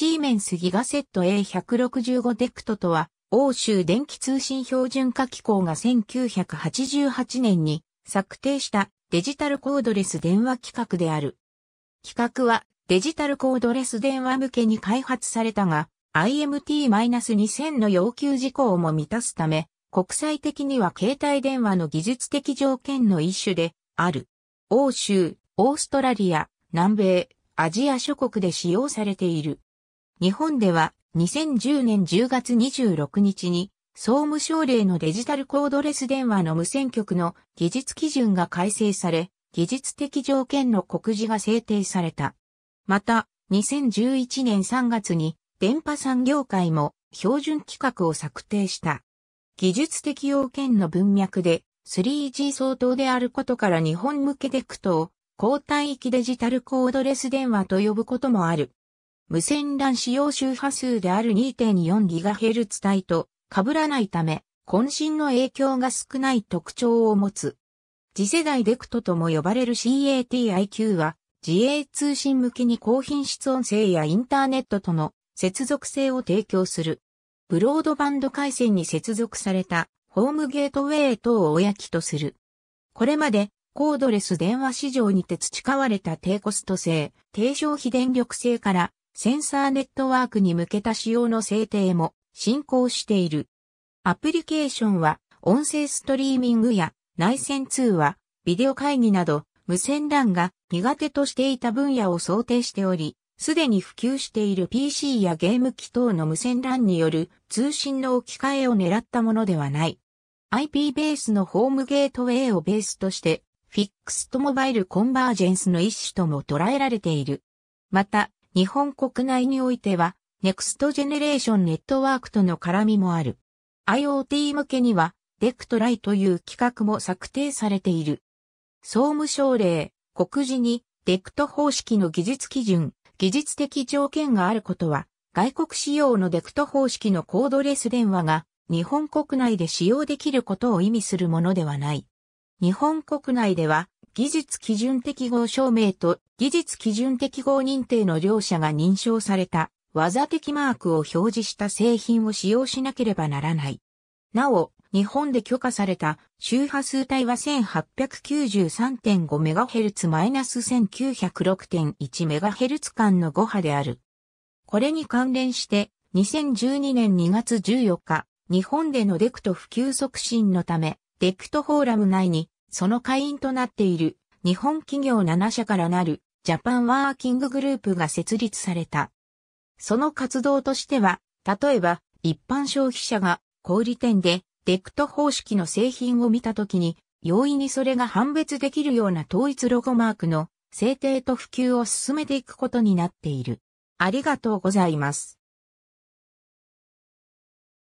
シーメンスギガセット A165 デクトとは、欧州電気通信標準化機構が1988年に策定したデジタルコードレス電話規格である。規格はデジタルコードレス電話向けに開発されたが、IMT-2000 の要求事項も満たすため、国際的には携帯電話の技術的条件の一種である。欧州、オーストラリア、南米、アジア諸国で使用されている。日本では2010年10月26日に総務省令のデジタルコードレス電話の無線局の技術基準が改正され、技術的条件の告示が制定された。また、2011年3月に電波産業界も標準規格を策定した。技術的要件の文脈で 3G 相当であることから日本向けデクトを高帯域デジタルコードレス電話と呼ぶこともある。無線 LAN 使用周波数である 2.4GHz 帯と被らないため、渾身の影響が少ない特徴を持つ。次世代デクトとも呼ばれる CATIQ は、自衛通信向きに高品質音声やインターネットとの接続性を提供する。ブロードバンド回線に接続されたホームゲートウェイ等を親機とする。これまでコードレス電話市場にて培われた低コスト性、低消費電力性からセンサーネットワークに向けた仕様の制定も進行している。アプリケーションは音声ストリーミングや内線通話、ビデオ会議など無線 LAN が苦手としていた分野を想定しており、すでに普及している PC やゲーム機等の無線 LAN による通信の置き換えを狙ったものではない。IP ベースのホームゲートウェイをベースとして、フィックスとモバイルコンバージェンスの一種とも捉えられている。また、日本国内においては、ネクストジェネレーションネットワークとの絡みもある。IoT 向けには、デクトライという企画も策定されている。総務省令、告示に、デクト方式の技術基準、技術的条件があることは、外国仕様のデクト方式のコードレス電話が日本国内で使用できることを意味するものではない。日本国内では技術基準適合証明と技術基準適合認定の両者が認証された技的マークを表示した製品を使用しなければならない。なお、日本で許可された周波数帯は 1893.5MHz-1906.1MHz 間の5波である。これに関連して、2012年2月14日、日本でのデクト普及促進のため、デクトフォーラム内に、その会員となっている日本企業7社からなるジャパンワーキンググループが設立された。その活動としては、例えば、一般消費者が小売店でデクト方式の製品を見たときに、容易にそれが判別できるような統一ロゴマークの制定と普及を進めていくことになっている。ありがとうございます。